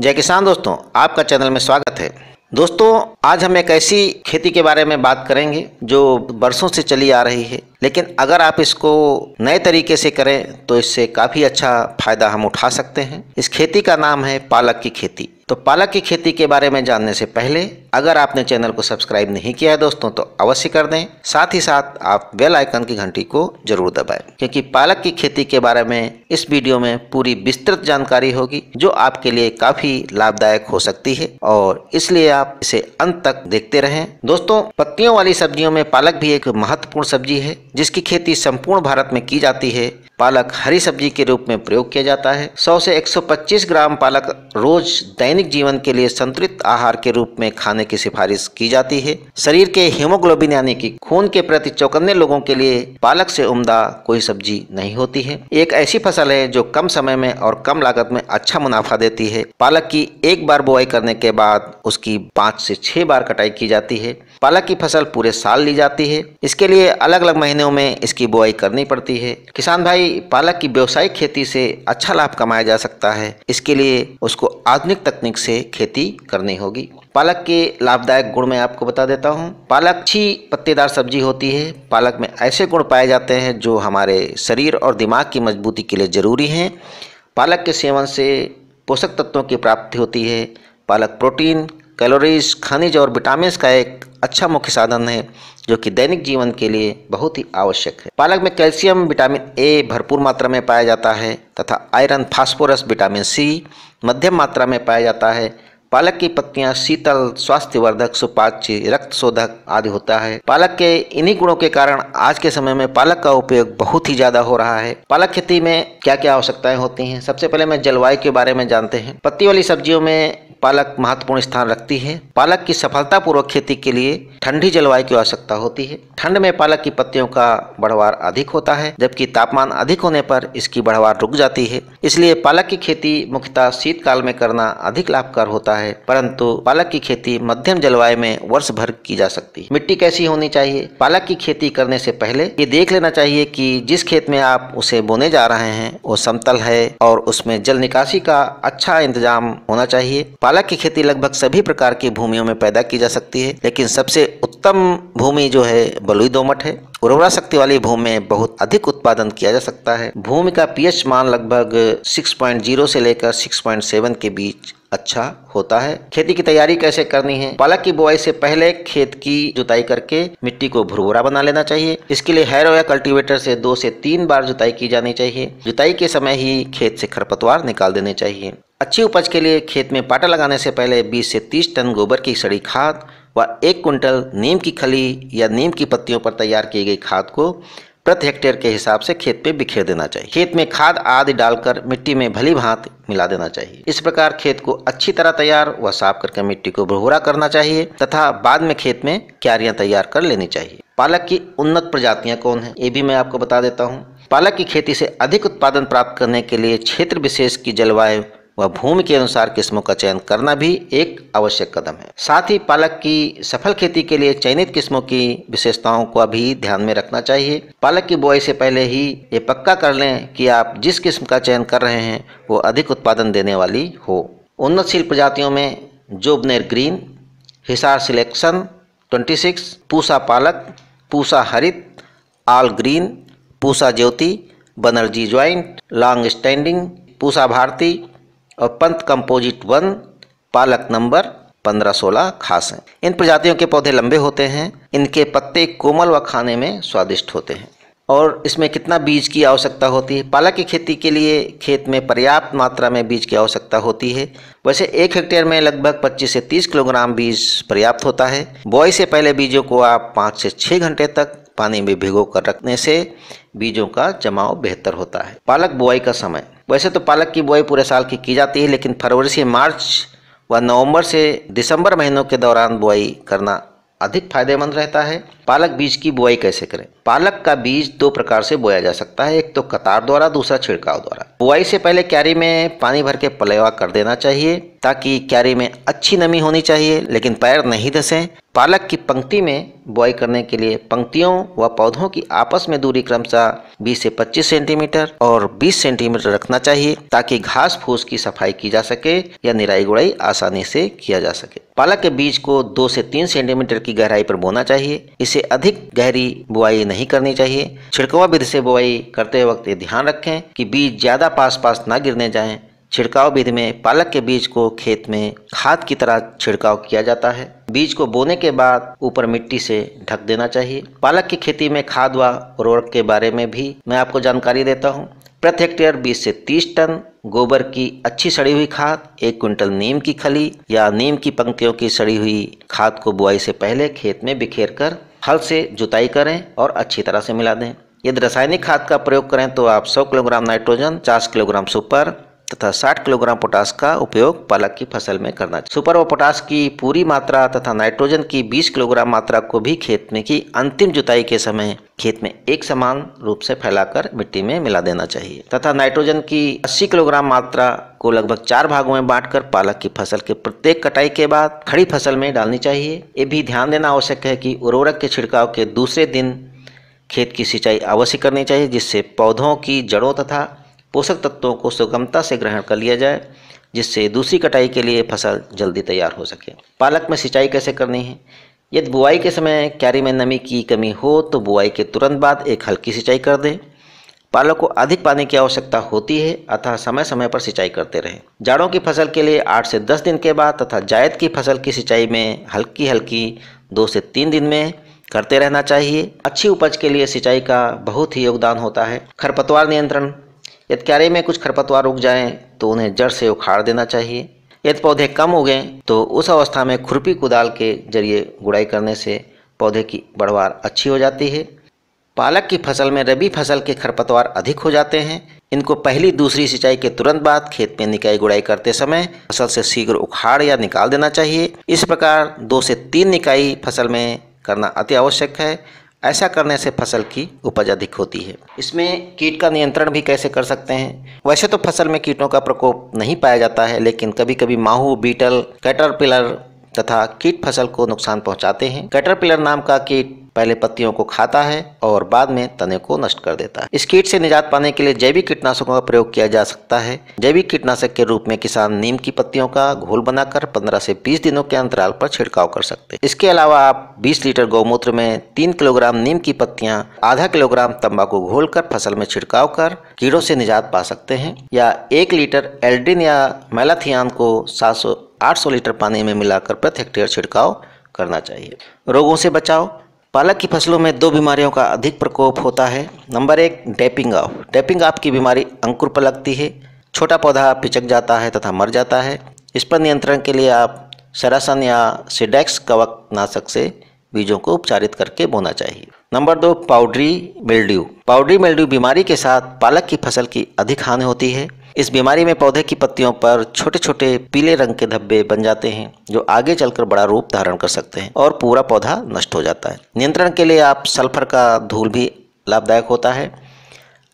जय किसान दोस्तों आपका चैनल में स्वागत है दोस्तों आज हम एक ऐसी खेती के बारे में बात करेंगे जो बरसों से चली आ रही है लेकिन अगर आप इसको नए तरीके से करें तो इससे काफ़ी अच्छा फ़ायदा हम उठा सकते हैं इस खेती का नाम है पालक की खेती तो पालक की खेती के बारे में जानने से पहले अगर आपने चैनल को सब्सक्राइब नहीं किया है दोस्तों तो अवश्य कर दें साथ ही साथ आप बेल आइकन की घंटी को जरूर दबाएं क्योंकि पालक की खेती के बारे में इस वीडियो में पूरी विस्तृत जानकारी होगी जो आपके लिए काफी लाभदायक हो सकती है और इसलिए आप इसे अंत तक देखते रहें दोस्तों पत्तियों वाली सब्जियों में पालक भी एक महत्वपूर्ण सब्जी है जिसकी खेती संपूर्ण भारत में की जाती है पालक हरी सब्जी के रूप में प्रयोग किया जाता है 100 से 125 ग्राम पालक रोज दैनिक जीवन के लिए संतुलित आहार के रूप में खाने की सिफारिश की जाती है शरीर के हीमोग्लोबिन यानी कि खून के प्रति चौकन्ने लोगों के लिए पालक से उम्दा कोई सब्जी नहीं होती है एक ऐसी फसल है जो कम समय में और कम लागत में अच्छा मुनाफा देती है पालक की एक बार बुआई करने के बाद उसकी पाँच से छह बार कटाई की जाती है पालक की फसल पूरे साल ली जाती है इसके लिए अलग अलग महीनों में इसकी बुआई करनी पड़ती है किसान भाई पालक की व्यवसायिक खेती से अच्छा लाभ कमाया जा सकता है इसके लिए उसको आधुनिक तकनीक से खेती करनी होगी पालक के लाभदायक गुण मैं आपको बता देता हूँ पालक अच्छी पत्तेदार सब्जी होती है पालक में ऐसे गुण पाए जाते हैं जो हमारे शरीर और दिमाग की मजबूती के लिए ज़रूरी हैं पालक के सेवन से पोषक तत्वों की प्राप्ति होती है पालक प्रोटीन कैलोरीज खनिज और विटामिन का एक अच्छा मुख्य साधन है जो कि दैनिक जीवन के लिए बहुत ही आवश्यक है पालक में कैल्शियम विटामिन ए भरपूर मात्रा में पाया जाता है तथा आयरन फास्फोरस विटामिन सी मध्यम मात्रा में पाया जाता है पालक की पत्तियां शीतल स्वास्थ्यवर्धक सुपाच्य रक्त शोधक आदि होता है पालक के इन्हीं गुणों के कारण आज के समय में पालक का उपयोग बहुत ही ज्यादा हो रहा है पालक खेती में क्या क्या आवश्यकताएं होती हैं सबसे पहले मैं जलवायु के बारे में जानते हैं पत्ती वाली सब्जियों में पालक महत्वपूर्ण स्थान रखती है पालक की सफलता पूर्वक खेती के लिए ठंडी जलवायु की आवश्यकता होती है ठंड में पालक की पत्तियों का बढ़वार अधिक होता है जबकि तापमान अधिक होने पर इसकी बढ़वार रुक जाती है इसलिए पालक की खेती मुख्यतः शीतकाल में करना अधिक लाभकार होता है परंतु पालक की खेती मध्यम जलवायु में वर्ष भर की जा सकती है मिट्टी कैसी होनी चाहिए पालक की खेती करने से पहले ये देख लेना चाहिए कि जिस खेत में आप उसे बोने जा रहे हैं वो समतल है और उसमें जल निकासी का अच्छा इंतजाम होना चाहिए पालक की खेती लगभग सभी प्रकार की भूमियों में पैदा की जा सकती है लेकिन सबसे उत्तम भूमि जो है बलुई दोमट है उर्वरा शक्ति वाली भूमि में बहुत अधिक उत्पादन किया जा सकता है भूमि का पीएच मान लगभग 6.0 से लेकर 6.7 के बीच अच्छा होता है खेती की तैयारी कैसे करनी है पालक की बुआई से पहले खेत की जुताई करके मिट्टी को भुरभुरा बना लेना चाहिए इसके लिए हैरो या कल्टीवेटर से दो से तीन बार जुताई की जानी चाहिए जुताई के समय ही खेत से खरपतवार निकाल देने चाहिए अच्छी उपज के लिए खेत में पाटा लगाने से पहले 20 से 30 टन गोबर की सड़ी खाद व एक कुंटल नीम की खली या नीम की पत्तियों पर तैयार की गई खाद को प्रति हेक्टेयर के हिसाब से खेत पे बिखेर देना चाहिए खेत में खाद आदि डालकर मिट्टी में भली भांत मिला देना चाहिए इस प्रकार खेत को अच्छी तरह तैयार व साफ करके मिट्टी को भरभूरा करना चाहिए तथा बाद में खेत में क्यारियां तैयार कर लेनी चाहिए पालक की उन्नत प्रजातियां कौन है ये भी मैं आपको बता देता हूँ पालक की खेती से अधिक उत्पादन प्राप्त करने के लिए क्षेत्र विशेष की जलवायु व भूमि के अनुसार किस्मों का चयन करना भी एक आवश्यक कदम है साथ ही पालक की सफल खेती के लिए चयनित किस्मों की विशेषताओं को भी ध्यान में रखना चाहिए पालक की बुआई से पहले ही ये पक्का कर लें कि आप जिस किस्म का चयन कर रहे हैं वो अधिक उत्पादन देने वाली हो उन्नतशील प्रजातियों में जोबनेर ग्रीन हिसार सिलेक्शन 26, पूसा पालक Pusa Harit all green Pusa Jyoti Banerjee joint long standing Pusa Bharati और पंत कंपोजिट वन पालक नंबर पंद्रह सोलह खास हैं इन प्रजातियों के पौधे लंबे होते हैं इनके पत्ते कोमल व खाने में स्वादिष्ट होते हैं और इसमें कितना बीज की आवश्यकता होती है पालक की खेती के लिए खेत में पर्याप्त मात्रा में बीज की आवश्यकता होती है वैसे एक हेक्टेयर में लगभग 25 से 30 किलोग्राम बीज पर्याप्त होता है बुआई से पहले बीजों को आप पाँच से छः घंटे तक पानी में भिगो कर रखने से बीजों का जमाव बेहतर होता है पालक बुआई का समय वैसे तो पालक की बुआई पूरे साल की की जाती है लेकिन फरवरी से मार्च व नवंबर से दिसंबर महीनों के दौरान बुआई करना अधिक फायदेमंद रहता है पालक बीज की बुआई कैसे करें पालक का बीज दो प्रकार से बोया जा सकता है एक तो कतार द्वारा दूसरा छिड़काव द्वारा बुआई से पहले क्यारी में पानी भर के पलेवा कर देना चाहिए ताकि क्यारी में अच्छी नमी होनी चाहिए लेकिन पैर नहीं धसे पालक की पंक्ति में बुआई करने के लिए पंक्तियों व पौधों की आपस में दूरी क्रमशः बीस से पच्चीस सेंटीमीटर और बीस सेंटीमीटर रखना चाहिए ताकि घास फूस की सफाई की जा सके या निराई गुड़ाई आसानी से किया जा सके पालक के बीज को दो से तीन सेंटीमीटर की गहराई पर बोना चाहिए इसे से अधिक गहरी बुआई नहीं करनी चाहिए छिड़काव विधि से बुआई करते वक्त ये ध्यान रखें कि बीज ज़्यादा पास पास ना गिरने जाएं छिड़काव विधि में पालक के बीज को खेत में खाद की तरह छिड़काव किया जाता है बीज को बोने के बाद ऊपर मिट्टी से ढक देना चाहिए पालक की खेती में खाद व उर्वरक के बारे में भी मैं आपको जानकारी देता हूँ प्रति हेक्टेयर 20 से 30 टन गोबर की अच्छी सड़ी हुई खाद एक क्विंटल नीम की खली या नीम की पंक्तियों की सड़ी हुई खाद को बुआई से पहले खेत में बिखेर कर हल से जुताई करें और अच्छी तरह से मिला दें यदि रासायनिक खाद का प्रयोग करें तो आप 100 किलोग्राम नाइट्रोजन 50 किलोग्राम सुपर तथा 60 किलोग्राम पोटास का उपयोग पालक की फसल में करना चाहिए सुपर व पोटास की पूरी मात्रा तथा नाइट्रोजन की 20 किलोग्राम मात्रा को भी खेत में की अंतिम जुताई के समय खेत में एक समान रूप से फैलाकर मिट्टी में मिला देना चाहिए तथा नाइट्रोजन की 80 किलोग्राम मात्रा को लगभग चार भागों में बांटकर पालक की फसल के प्रत्येक कटाई के बाद खड़ी फसल में डालनी चाहिए ये भी ध्यान देना आवश्यक है कि उर्वरक के छिड़काव के दूसरे दिन खेत की सिंचाई अवश्य करनी चाहिए जिससे पौधों की जड़ों तथा पोषक तत्वों को सुगमता से ग्रहण कर लिया जाए जिससे दूसरी कटाई के लिए फसल जल्दी तैयार हो सके पालक में सिंचाई कैसे करनी है यदि बुआई के समय क्यारी में नमी की कमी हो तो बुआई के तुरंत बाद एक हल्की सिंचाई कर दें पालक को अधिक पानी की आवश्यकता होती है अतः समय समय पर सिंचाई करते रहें जाड़ों की फसल के लिए आठ से दस दिन के बाद तथा जायद की फसल की सिंचाई में हल्की हल्की दो से तीन दिन में करते रहना चाहिए अच्छी उपज के लिए सिंचाई का बहुत ही योगदान होता है खरपतवार नियंत्रण यदि क्यारे में कुछ खरपतवार उग जाएं तो उन्हें जड़ से उखाड़ देना चाहिए यदि पौधे कम उगें तो उस अवस्था में खुरपी कुदाल के जरिए गुड़ाई करने से पौधे की बढ़वार अच्छी हो जाती है पालक की फसल में रबी फसल के खरपतवार अधिक हो जाते हैं इनको पहली दूसरी सिंचाई के तुरंत बाद खेत में निकाई गुड़ाई करते समय फसल से शीघ्र उखाड़ या निकाल देना चाहिए इस प्रकार दो से तीन निकाई फसल में करना अति आवश्यक है ऐसा करने से फसल की उपज अधिक होती है इसमें कीट का नियंत्रण भी कैसे कर सकते हैं वैसे तो फसल में कीटों का प्रकोप नहीं पाया जाता है लेकिन कभी कभी माहू बीटल कैटरपिलर तथा कीट फसल को नुकसान पहुंचाते हैं कैटरपिलर नाम का कीट पहले पत्तियों को खाता है और बाद में तने को नष्ट कर देता है इस कीट से निजात पाने के लिए जैविक कीटनाशकों का प्रयोग किया जा सकता है जैविक कीटनाशक के रूप में किसान नीम की पत्तियों का घोल बनाकर 15 से 20 दिनों के अंतराल पर छिड़काव कर सकते हैं इसके अलावा आप 20 लीटर गौमूत्र में 3 किलोग्राम नीम की पत्तियां आधा किलोग्राम तम्बाकू घोल कर फसल में छिड़काव कर कीड़ों से निजात पा सकते हैं या एक लीटर एल्डिन या मेलाथियान को सात सौ लीटर पानी में मिलाकर प्रति हेक्टेयर छिड़काव करना चाहिए रोगों से बचाव पालक की फसलों में दो बीमारियों का अधिक प्रकोप होता है नंबर एक डेपिंग ऑफ डेपिंग ऑफ की बीमारी अंकुर पर लगती है छोटा पौधा पिचक जाता है तथा मर जाता है इस पर नियंत्रण के लिए आप सरासन या सिडेक्स कवक नाशक से बीजों को उपचारित करके बोना चाहिए नंबर दो पाउडरी मिल्ड्यू पाउडरी मिल्ड्यू बीमारी के साथ पालक की फसल की अधिक हानि होती है इस बीमारी में पौधे की पत्तियों पर छोटे छोटे पीले रंग के धब्बे बन जाते हैं जो आगे चलकर बड़ा रूप धारण कर सकते हैं और पूरा पौधा नष्ट हो जाता है नियंत्रण के लिए आप सल्फर का धूल भी लाभदायक होता है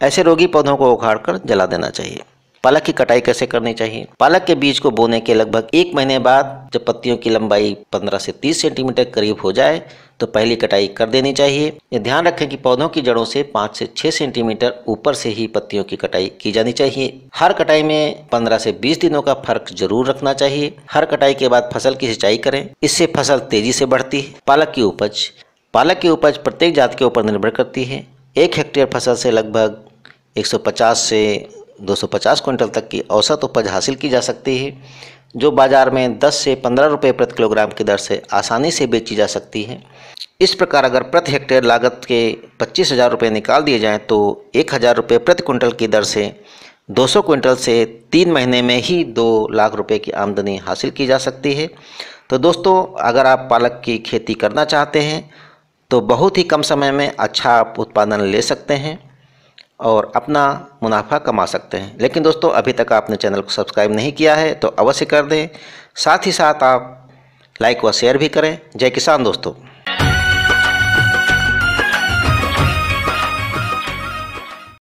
ऐसे रोगी पौधों को उखाड़ कर जला देना चाहिए पालक की कटाई कैसे करनी चाहिए पालक के बीज को बोने के लगभग एक महीने बाद जब पत्तियों की लंबाई 15 से 30 सेंटीमीटर करीब हो जाए तो पहली कटाई कर देनी चाहिए यह ध्यान रखें कि पौधों की जड़ों से 5 से 6 सेंटीमीटर ऊपर से ही पत्तियों की कटाई की जानी चाहिए हर कटाई में 15 से 20 दिनों का फर्क जरूर रखना चाहिए हर कटाई के बाद फसल की सिंचाई करें इससे फसल तेजी से बढ़ती है पालक की उपज पालक की उपज प्रत्येक जात के ऊपर निर्भर करती है एक हेक्टेयर फसल से लगभग 150 से 250 क्विंटल तक की औसत उपज हासिल की जा सकती है जो बाज़ार में 10 से 15 रुपये प्रति किलोग्राम की दर से आसानी से बेची जा सकती है इस प्रकार अगर प्रति हेक्टेयर लागत के पच्चीस हज़ार रुपये निकाल दिए जाएँ तो एक हज़ार रुपये प्रति क्विंटल की दर से 200 क्विंटल से तीन महीने में ही दो लाख रुपये की आमदनी हासिल की जा सकती है तो दोस्तों अगर आप पालक की खेती करना चाहते हैं तो बहुत ही कम समय में अच्छा आप उत्पादन ले सकते हैं और अपना मुनाफा कमा सकते हैं लेकिन दोस्तों अभी तक आपने चैनल को सब्सक्राइब नहीं किया है तो अवश्य कर दें साथ ही साथ आप लाइक व शेयर भी करें जय किसान दोस्तों